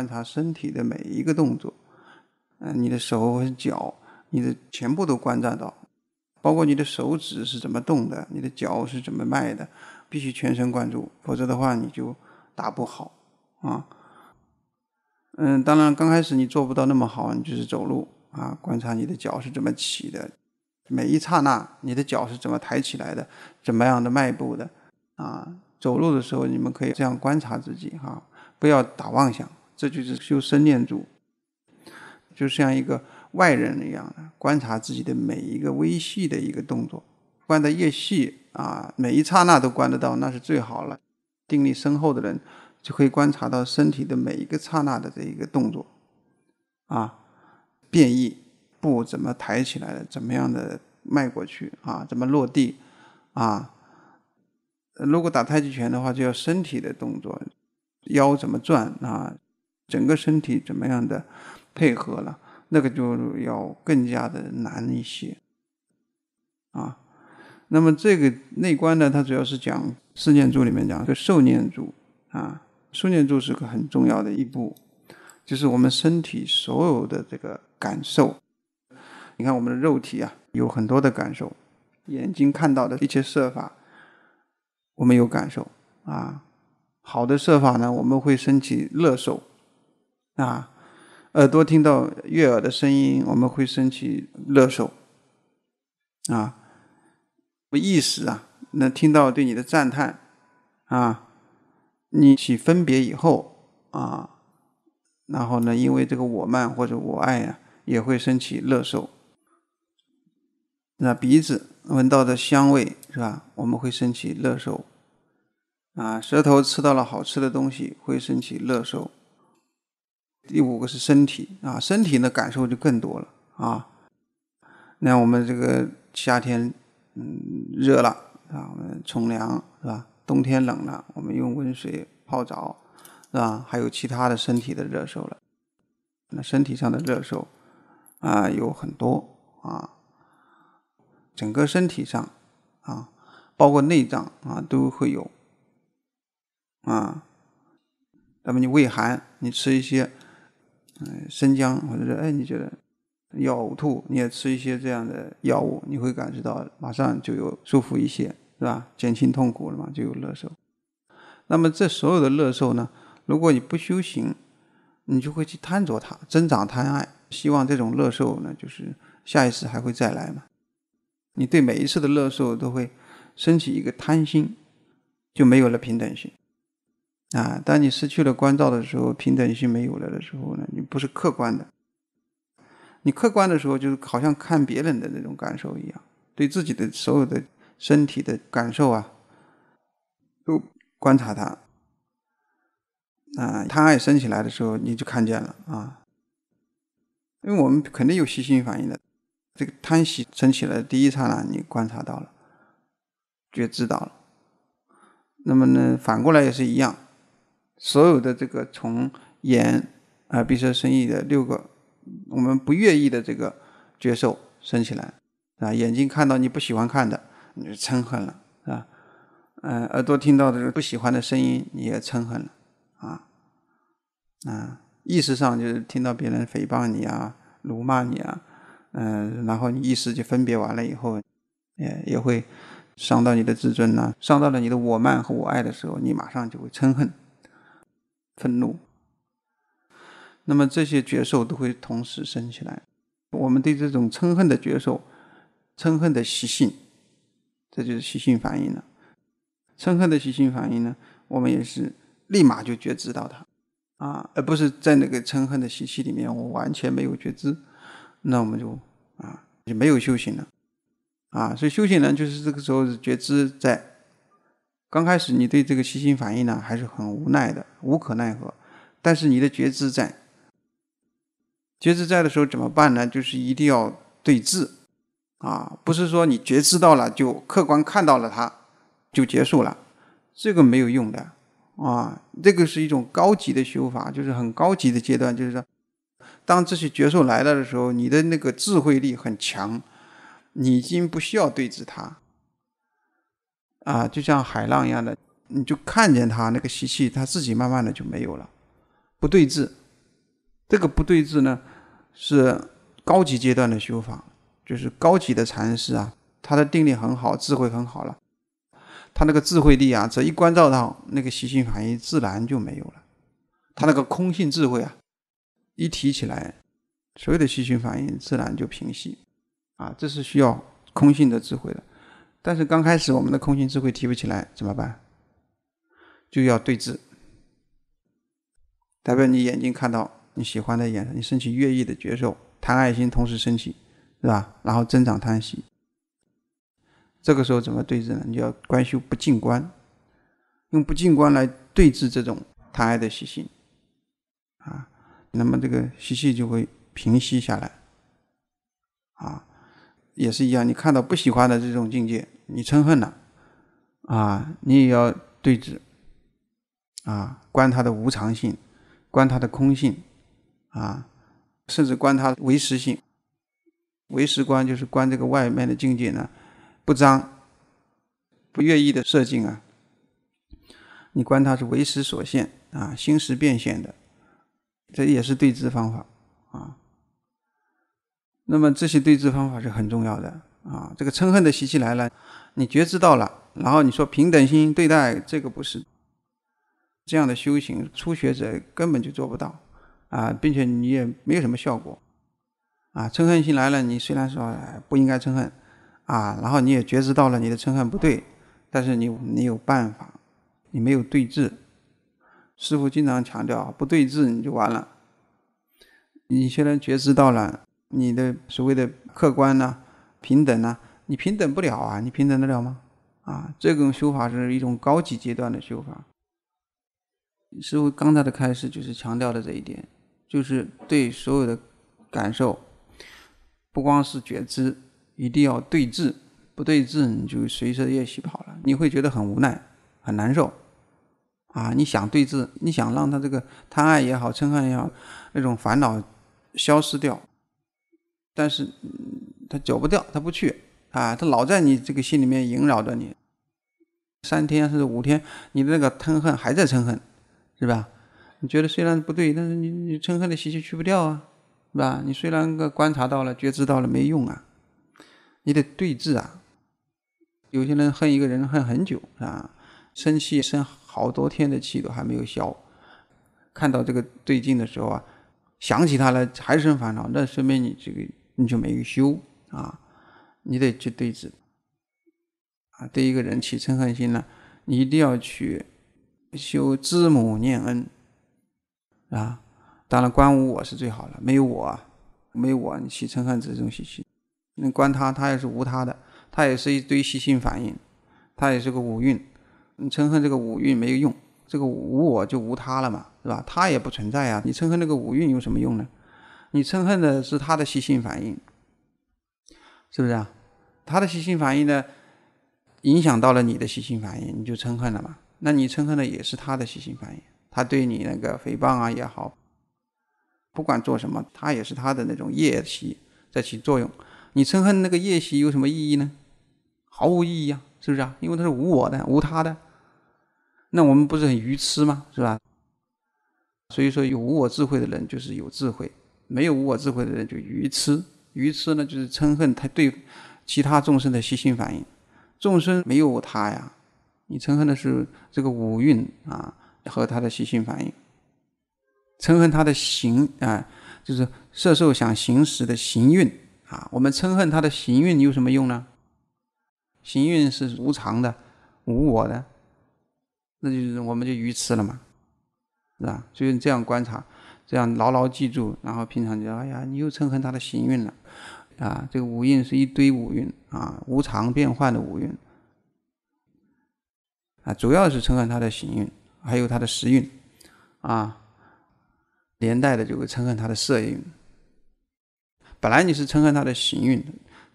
观察身体的每一个动作，嗯，你的手和脚，你的全部都观察到，包括你的手指是怎么动的，你的脚是怎么迈的，必须全神贯注，否则的话你就打不好啊。嗯，当然刚开始你做不到那么好，你就是走路啊，观察你的脚是怎么起的，每一刹那你的脚是怎么抬起来的，怎么样的迈步的啊。走路的时候你们可以这样观察自己哈，不要打妄想。这就是修身念住，就像一个外人一样的观察自己的每一个微细的一个动作，观得越细啊，每一刹那都观得到，那是最好了。定力深厚的人就可以观察到身体的每一个刹那的这一个动作，啊，变异步怎么抬起来，的，怎么样的迈过去啊，怎么落地啊？如果打太极拳的话，就要身体的动作，腰怎么转啊？整个身体怎么样的配合了，那个就要更加的难一些啊。那么这个内观呢，它主要是讲《四念珠里面讲的受念珠啊，《受念珠是个很重要的一步，就是我们身体所有的这个感受。你看我们的肉体啊，有很多的感受，眼睛看到的一切色法，我们有感受啊。好的色法呢，我们会升起乐受。啊，耳朵听到悦耳的声音，我们会升起乐手，啊，意识啊，能听到对你的赞叹，啊，你起分别以后啊，然后呢，因为这个我慢或者我爱呀，也会升起乐受。那鼻子闻到的香味是吧？我们会升起乐手。啊，舌头吃到了好吃的东西，会升起乐手。第五个是身体啊，身体呢感受就更多了啊。那我们这个夏天嗯热了啊，我们冲凉是吧？冬天冷了，我们用温水泡澡是吧？还有其他的身体的热受了，那身体上的热受啊有很多啊，整个身体上啊，包括内脏啊都会有啊。那么你胃寒，你吃一些。生姜，或者是哎，你觉得要呕吐，你也吃一些这样的药物，你会感觉到马上就有舒服一些，是吧？减轻痛苦了嘛，就有乐受。那么这所有的乐受呢，如果你不修行，你就会去贪着它，增长贪爱，希望这种乐受呢，就是下一次还会再来嘛。你对每一次的乐受都会升起一个贪心，就没有了平等性。啊，当你失去了关照的时候，平等性没有了的时候呢，你不是客观的。你客观的时候，就是好像看别人的那种感受一样，对自己的所有的身体的感受啊，都观察它。啊，贪爱升起来的时候，你就看见了啊，因为我们肯定有习性反应的，这个贪喜升起来的第一刹那，你观察到了，觉知道了。那么呢，反过来也是一样。所有的这个从眼啊、鼻舌生意的六个我们不愿意的这个觉受升起来啊，眼睛看到你不喜欢看的，你就嗔恨了啊；嗯，耳朵听到的是不喜欢的声音，你也嗔恨了啊。啊，意识上就是听到别人诽谤你啊、辱骂你啊，嗯，然后你意识就分别完了以后，也也会伤到你的自尊呐，伤到了你的我慢和我爱的时候，你马上就会嗔恨。愤怒，那么这些觉受都会同时升起来。我们对这种嗔恨的觉受、嗔恨的习性，这就是习性反应了。嗔恨的习性反应呢，我们也是立马就觉知到它啊，而不是在那个嗔恨的习气里面，我完全没有觉知，那我们就啊就没有修行了啊。所以修行呢，就是这个时候是觉知在。刚开始你对这个起心反应呢，还是很无奈的，无可奈何。但是你的觉知在，觉知在的时候怎么办呢？就是一定要对峙，啊，不是说你觉知到了就客观看到了它就结束了，这个没有用的，啊，这个是一种高级的修法，就是很高级的阶段，就是说，当这些觉受来了的时候，你的那个智慧力很强，你已经不需要对峙它。啊，就像海浪一样的，你就看见它那个习气，它自己慢慢的就没有了。不对治，这个不对治呢，是高级阶段的修法，就是高级的禅师啊，他的定力很好，智慧很好了，他那个智慧力啊，这一关照到那个习性反应，自然就没有了。他那个空性智慧啊，一提起来，所有的习性反应自然就平息。啊，这是需要空性的智慧的。但是刚开始我们的空性智慧提不起来，怎么办？就要对峙。代表你眼睛看到你喜欢的颜色，你升起悦意的觉受，贪爱心同时升起，是吧？然后增长贪习，这个时候怎么对峙呢？你就要观修不净观，用不净观来对峙这种贪爱的习性，啊，那么这个习气就会平息下来，啊。也是一样，你看到不喜欢的这种境界，你嗔恨了啊，你也要对峙，啊，观它的无常性，观它的空性啊，甚至观它唯识性。唯识观就是观这个外面的境界呢，不脏，不愿意的色境啊，你观它是唯识所现啊，心识变现的，这也是对治方法啊。那么这些对治方法是很重要的啊！这个嗔恨的习气来了，你觉知到了，然后你说平等心对待，这个不是这样的修行。初学者根本就做不到啊，并且你也没有什么效果啊。嗔恨心来了，你虽然说不应该嗔恨啊，然后你也觉知到了你的嗔恨不对，但是你你有办法，你没有对治。师傅经常强调，不对治你就完了。你现在觉知到了。你的所谓的客观呐、平等呐，你平等不了啊！你平等得了吗？啊，这种修法是一种高级阶段的修法。师傅刚才的开始就是强调的这一点，就是对所有的感受，不光是觉知，一定要对峙，不对峙你就随着越修跑了。你会觉得很无奈、很难受，啊！你想对峙，你想让他这个贪爱也好、嗔恨也好，那种烦恼消失掉。但是他走不掉，他不去啊，他老在你这个心里面萦绕着你。三天是五天，你的那个嗔恨还在嗔恨，是吧？你觉得虽然不对，但是你你嗔恨的习气去不掉啊，是吧？你虽然个观察到了、觉知到了没用啊，你得对治啊。有些人恨一个人恨很久啊，生气生好多天的气都还没有消。看到这个对镜的时候啊，想起他来还是很烦恼，那说明你这个。你就没有修啊，你得去对治啊。对一个人起嗔恨心呢，你一定要去修知母念恩啊。当然，观无我是最好了。没有我，没有我，你起嗔恨这种习性，你观他，他也是无他的，他也是一堆习性反应，他也是个五蕴。你嗔恨这个五蕴没有用，这个无我就无他了嘛，是吧？他也不存在啊，你嗔恨那个五蕴有什么用呢？你憎恨的是他的习性反应，是不是啊？他的习性反应呢，影响到了你的习性反应，你就憎恨了嘛？那你憎恨的也是他的习性反应，他对你那个诽谤啊也好，不管做什么，他也是他的那种业习在起作用。你憎恨那个业习有什么意义呢？毫无意义啊，是不是啊？因为它是无我的、无他的，那我们不是很愚痴吗？是吧？所以说，有无我智慧的人就是有智慧。没有无我智慧的人就愚痴，愚痴呢就是嗔恨他对其他众生的习性反应。众生没有他呀，你嗔恨的是这个五蕴啊和他的习性反应，嗔恨他的行啊，就是色受想行识的行运啊。我们嗔恨他的行运有什么用呢？行运是无常的、无我的，那就是我们就愚痴了嘛，是吧？所以你这样观察。这样牢牢记住，然后平常就哎呀，你又嗔恨他的行运了，啊，这个五运是一堆五运啊，无常变幻的五运，啊，主要是嗔恨他的行运，还有他的时运，啊，连带的就会嗔恨他的色运。本来你是嗔恨他的行运，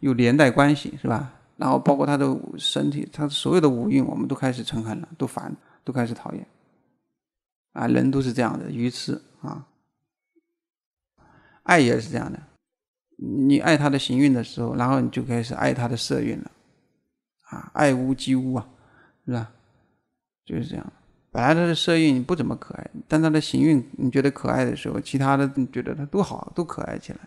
有连带关系是吧？然后包括他的身体，他所有的五运，我们都开始嗔恨了，都烦，都开始讨厌，啊，人都是这样的，愚痴啊。爱也是这样的，你爱他的行运的时候，然后你就开始爱他的色运了，啊，爱屋及乌啊，是吧？就是这样，本来他的色运不怎么可爱，但他的行运你觉得可爱的时候，其他的你觉得他都好，都可爱起来。